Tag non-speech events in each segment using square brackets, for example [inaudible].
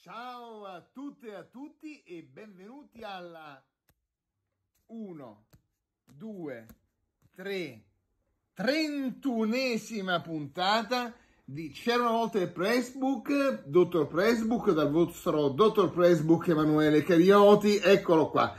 Ciao a tutte e a tutti e benvenuti alla 1, 2, 3, 31esima puntata di C'era una volta il Pressbook, Dottor Pressbook, dal vostro Dottor Pressbook Emanuele Carioti, eccolo qua.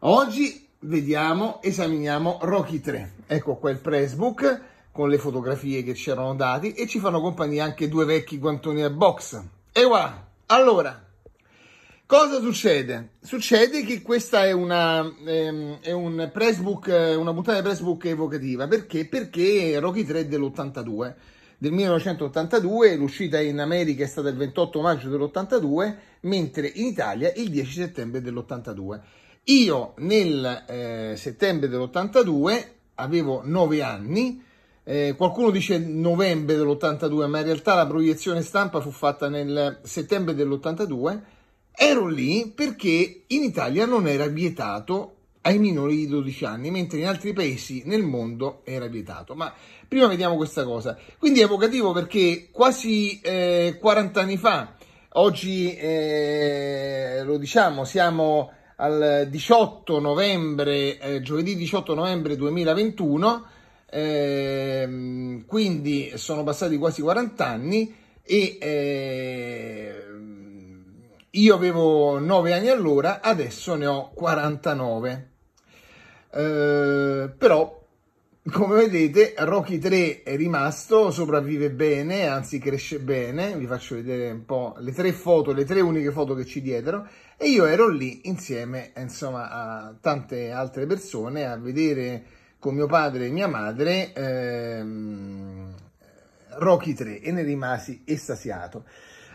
Oggi vediamo, esaminiamo Rocky 3, ecco qua il Pressbook con le fotografie che ci erano dati e ci fanno compagnia anche due vecchi guantoni a box. E voilà! Allora, cosa succede? Succede che questa è una, ehm, è un pressbook, eh, una puntata di pressbook evocativa. Perché? Perché Rocky 3 dell'82, del 1982, l'uscita in America è stata il 28 maggio dell'82, mentre in Italia il 10 settembre dell'82. Io nel eh, settembre dell'82 avevo 9 anni, eh, qualcuno dice novembre dell'82, ma in realtà la proiezione stampa fu fatta nel settembre dell'82. Ero lì perché in Italia non era vietato ai minori di 12 anni, mentre in altri paesi nel mondo era vietato. Ma prima vediamo questa cosa. Quindi è evocativo perché quasi eh, 40 anni fa, oggi eh, lo diciamo, siamo al 18 novembre, eh, giovedì 18 novembre 2021, eh, quindi sono passati quasi 40 anni e eh, io avevo 9 anni allora, adesso ne ho 49. Eh, però, come vedete, Rocky 3 è rimasto, sopravvive bene, anzi cresce bene. Vi faccio vedere un po' le tre foto, le tre uniche foto che ci diedero. E io ero lì insieme, insomma, a tante altre persone a vedere con mio padre e mia madre ehm, Rocky 3 e ne rimasi estasiato.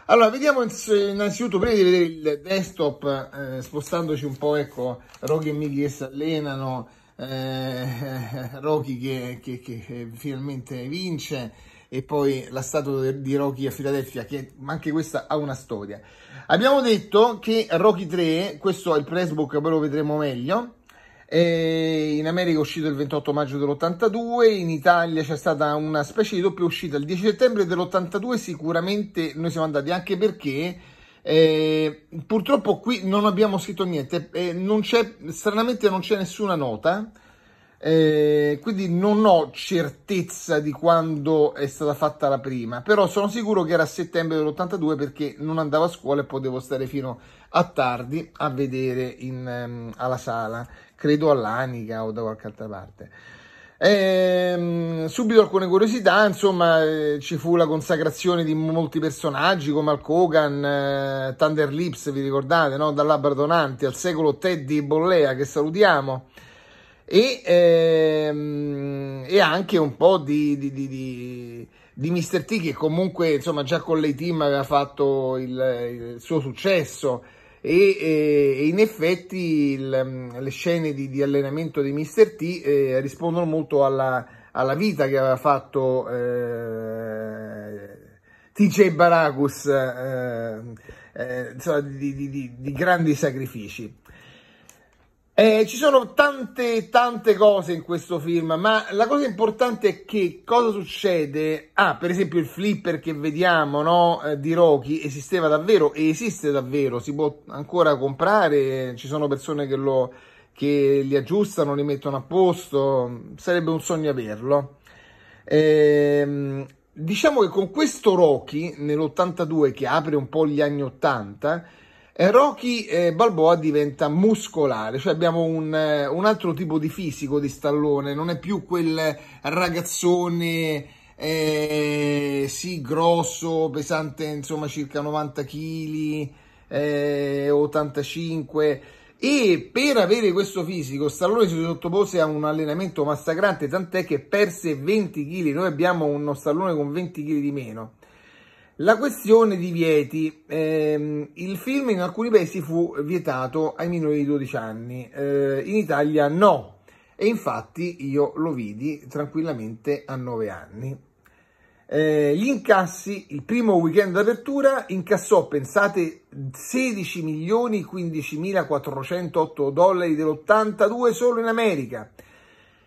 Allora, vediamo innanzitutto, prima di vedere il desktop, eh, spostandoci un po', ecco, Rocky e Miki che si allenano, eh, [laughs] Rocky che, che, che, finalmente vince e poi la statua di Rocky a Filadelfia, che anche questa ha una storia. Abbiamo detto che Rocky 3, questo è il pressbook, poi lo vedremo meglio, in America è uscito il 28 maggio dell'82, in Italia c'è stata una specie di doppia uscita il 10 settembre dell'82, sicuramente noi siamo andati anche perché eh, purtroppo qui non abbiamo scritto niente, eh, non stranamente non c'è nessuna nota eh, quindi non ho certezza di quando è stata fatta la prima, però sono sicuro che era a settembre dell'82 perché non andavo a scuola e potevo stare fino a tardi a vedere in, um, alla sala, credo all'Anica o da qualche altra parte. Ehm, subito alcune curiosità, insomma, eh, ci fu la consacrazione di molti personaggi come Al Kogan, eh, Thunder Lips, vi ricordate, no? dall'Abra Donanti al secolo Teddy Bollea, che salutiamo e, ehm, e anche un po' di, di, di, di di Mr. T che comunque insomma già con lei team aveva fatto il, il suo successo e, e, e in effetti il, le scene di, di, allenamento di Mr. T eh, rispondono molto alla, alla, vita che aveva fatto eh, TJ Baragus eh, eh, insomma, di, di, di, grandi sacrifici eh, ci sono tante, tante cose in questo film, ma la cosa importante è che cosa succede? Ah, per esempio il flipper che vediamo no, eh, di Rocky esisteva davvero e esiste davvero, si può ancora comprare, ci sono persone che, lo, che li aggiustano, li mettono a posto, sarebbe un sogno averlo. Eh, diciamo che con questo Rocky nell'82 che apre un po' gli anni 80 eh, Rocky Balboa diventa muscolare, cioè abbiamo un, eh, un, altro tipo di fisico di Stallone, non è più quel ragazzone eh, sì grosso, pesante insomma circa 90 kg, eh, 85 e per avere questo fisico Stallone si sottopose a un allenamento massacrante, tant'è che perse 20 kg, noi abbiamo uno Stallone con 20 kg di meno la questione di vieti. Eh, il film in alcuni paesi fu vietato ai minori di 12 anni, eh, in Italia no. E infatti io lo vidi tranquillamente a 9 anni. Eh, gli incassi, il primo weekend d'apertura, incassò, pensate, 16 milioni 15 mila 408 dollari dell'82 solo in America.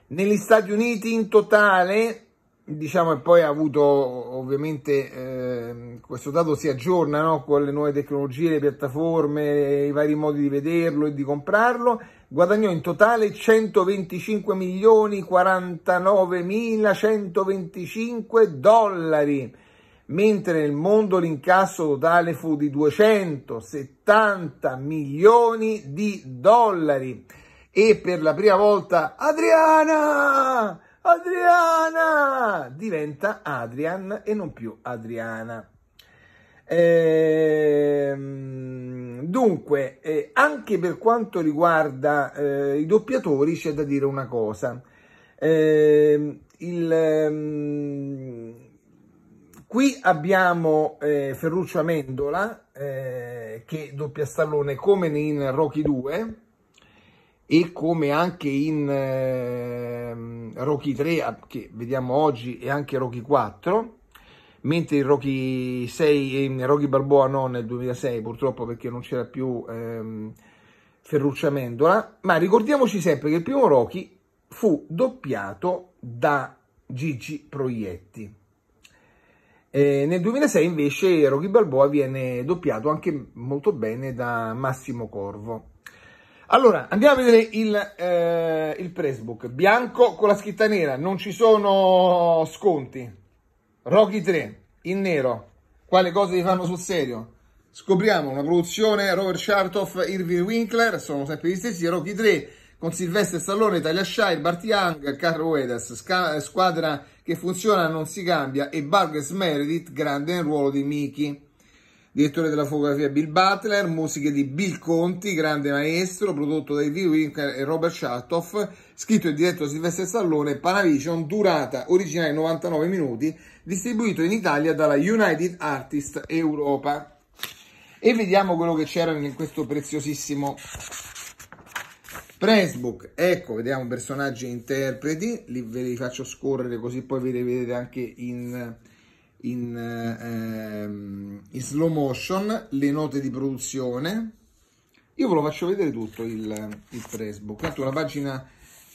Negli Stati Uniti in totale diciamo e poi ha avuto ovviamente eh, questo dato si aggiorna no? con le nuove tecnologie, le piattaforme, i vari modi di vederlo e di comprarlo. Guadagnò in totale 125 milioni 49 mila 125 dollari, mentre nel mondo l'incasso totale fu di 270 milioni di dollari. E per la prima volta Adriana Adriana! Diventa Adrian e non più Adriana. Ehm, dunque, eh, anche per quanto riguarda eh, i doppiatori c'è da dire una cosa. Ehm, il, ehm, qui abbiamo eh, Ferruccio Amendola eh, che doppia Stallone come in Rocky 2 e come anche in eh, Rocky 3 che vediamo oggi e anche Rocky 4 mentre in Rocky 6 in Rocky Balboa no nel 2006 purtroppo perché non c'era più ehm, Ferruccia Mendola ma ricordiamoci sempre che il primo Rocky fu doppiato da Gigi Proietti eh, nel 2006 invece Rocky Balboa viene doppiato anche molto bene da Massimo Corvo allora, andiamo a vedere il, eh, il pressbook. Bianco con la scritta nera, non ci sono sconti. Rocky 3, in nero. Quale cose li fanno sul serio? Scopriamo una produzione Robert Chartoff, Irving Winkler, sono sempre gli stessi. Rocky 3 con Silvestre Stallone, Italia Shire, Barty Young, Carl Weathers, squadra che funziona non si cambia e Burgess Meredith, grande nel ruolo di Mickey direttore della fotografia Bill Butler, musiche di Bill Conti, grande maestro, prodotto dai D. Winker e Robert Shattoff, scritto e diretto da Silvestre Stallone, Panavision, durata originale 99 minuti, distribuito in Italia dalla United Artists Europa. E vediamo quello che c'era in questo preziosissimo Pressbook, ecco, vediamo personaggi e interpreti, li ve li faccio scorrere così poi ve li vedete anche in in, eh, ehm, in slow motion le note di produzione. Io ve lo faccio vedere tutto il, il Facebook. Tanto una pagina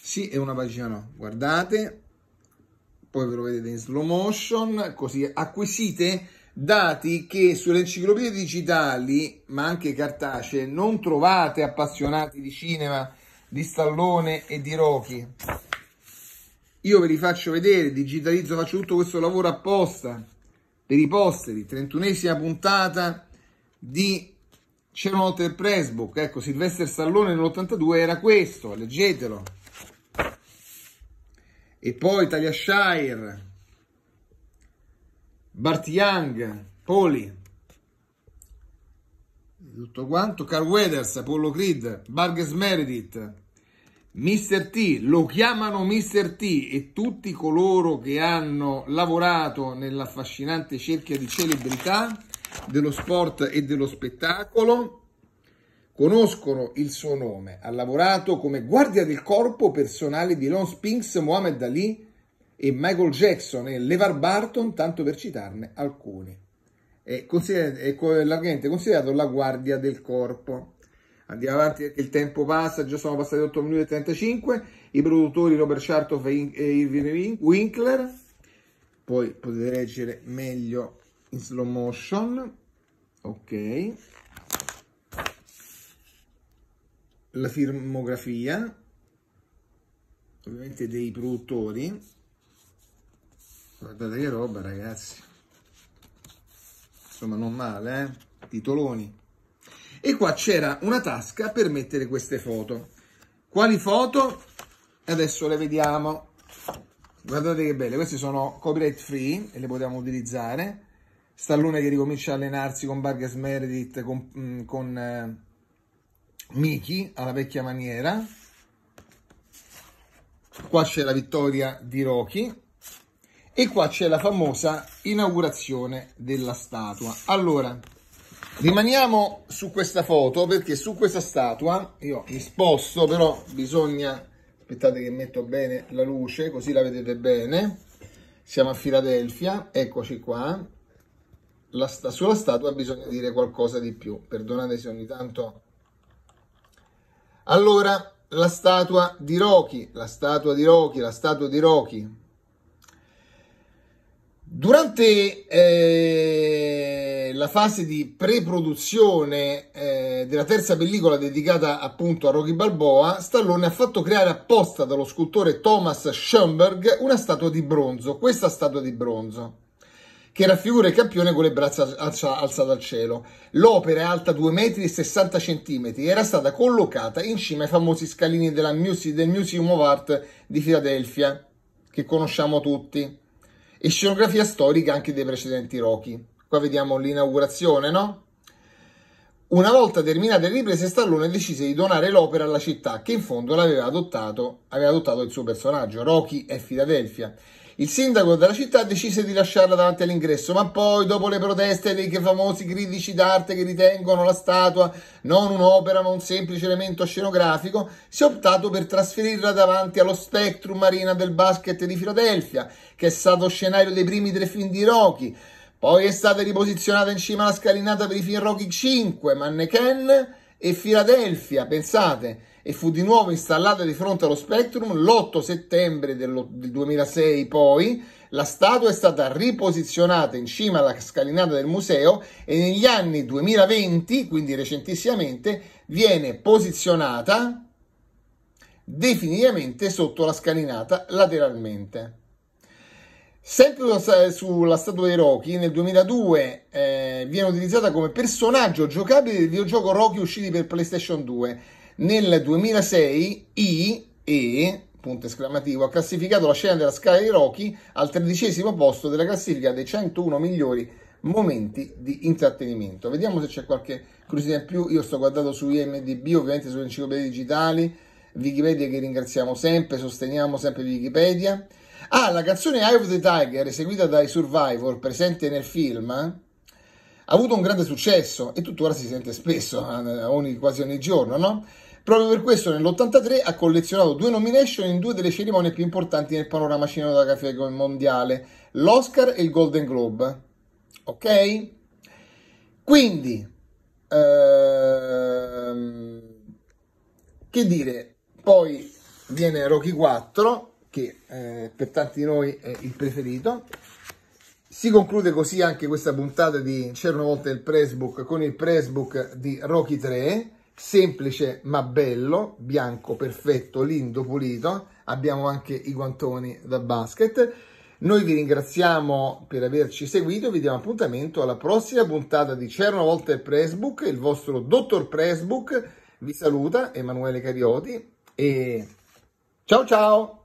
sì e una pagina no. Guardate, poi ve lo vedete in slow motion, così acquisite dati che sulle enciclopedie digitali, ma anche cartacee, non trovate appassionati di cinema, di Stallone e di Rocky. Io ve li faccio vedere, digitalizzo, faccio tutto questo lavoro apposta per i posteri, 31esima puntata di C'era una notte del Pressbook, ecco Sylvester Stallone nell'82 era questo, leggetelo. E poi Talia Shire, Bart Young, Poli, tutto quanto, Carl Weathers, Apollo Creed, Burgess Meredith, Mr. T, lo chiamano Mr. T e tutti coloro che hanno lavorato nell'affascinante cerchia di celebrità dello sport e dello spettacolo conoscono il suo nome. Ha lavorato come guardia del corpo personale di Lon Spinks, Mohamed Ali e Michael Jackson e Levar Barton, tanto per citarne alcuni. È, consider- è largamente considerato la guardia del corpo. Andiamo avanti perché il tempo passa, già sono passati 8 minuti e 35, i produttori Robert Shartoff e Irving Winkler, poi potete leggere meglio in slow motion, ok, la filmografia, ovviamente dei produttori, guardate che roba ragazzi, insomma non male, eh? titoloni e qua c'era una tasca per mettere queste foto. Quali foto? Adesso le vediamo. Guardate che belle, queste sono copyright free e le potevamo utilizzare. Stallone che ricomincia a allenarsi con Vargas Meredith, con, mm, con eh, Miki alla vecchia maniera. Qua c'è la vittoria di Rocky e qua c'è la famosa inaugurazione della statua. Allora, Rimaniamo su questa foto perché su questa statua, io mi sposto però bisogna, aspettate che metto bene la luce così la vedete bene, siamo a Filadelfia, eccoci qua, la sulla statua bisogna dire qualcosa di più, perdonate se ogni tanto... Allora, la statua di Rocky, la statua di Rocky, la statua di Rocky, Durante eh, la fase di pre-produzione eh, della terza pellicola dedicata appunto a Rocky Balboa, Stallone ha fatto creare apposta dallo scultore Thomas Schoenberg una statua di bronzo, questa statua di bronzo, che raffigura il campione con le braccia alzate al cielo. L'opera è alta 2,60 metri e era stata collocata in cima ai famosi scalini Muse del Museum of Art di Filadelfia, che conosciamo tutti e scenografia storica anche dei precedenti Rocky. Qua vediamo l'inaugurazione, no? Una volta terminate le riprese, Stallone decise di donare l'opera alla città che in fondo l'aveva adottato, aveva adottato il suo personaggio. Rocky è Filadelfia il sindaco della città decise di lasciarla davanti all'ingresso, ma poi, dopo le proteste dei famosi critici d'arte che ritengono la statua non un'opera ma un semplice elemento scenografico, si è optato per trasferirla davanti allo Spectrum Arena del basket di Filadelfia, che è stato scenario dei primi tre film di Rocky. Poi è stata riposizionata in cima alla scalinata per i film Rocky 5, Mannequin e Filadelfia, pensate, e fu di nuovo installata di fronte allo Spectrum l'8 settembre del 2006 poi la statua è stata riposizionata in cima alla scalinata del museo e negli anni 2020, quindi recentissimamente, viene posizionata definitivamente sotto la scalinata lateralmente. Sempre sulla statua dei Rocky, nel 2002 eh, viene utilizzata come personaggio giocabile del videogioco Rocky usciti per PlayStation 2 nel 2006 IE punto esclamativo, ha classificato la scena della scala di Rocky al tredicesimo posto della classifica dei 101 migliori momenti di intrattenimento. Vediamo se c'è qualche curiosità in più. Io sto guardando su IMDB, ovviamente sulle enciclopedie digitali, Wikipedia che ringraziamo sempre, sosteniamo sempre Wikipedia. Ah, la canzone Eye of the Tiger, eseguita dai Survivor, presente nel film, ha avuto un grande successo e tuttora si sente spesso, eh, ogni, quasi ogni giorno, no? Proprio per questo nell'83 ha collezionato due nomination in due delle cerimonie più importanti nel panorama cinematografico mondiale, l'Oscar e il Golden Globe. Ok? Quindi, ehm, che dire, poi viene Rocky 4, che eh, per tanti di noi è il preferito. Si conclude così anche questa puntata di C'era una volta il Pressbook con il Pressbook di Rocky 3 semplice ma bello, bianco perfetto, lindo, pulito. Abbiamo anche i guantoni da basket. Noi vi ringraziamo per averci seguito, vi diamo appuntamento alla prossima puntata di C'era una volta il Pressbook, il vostro dottor Pressbook vi saluta Emanuele Carioti e ciao ciao!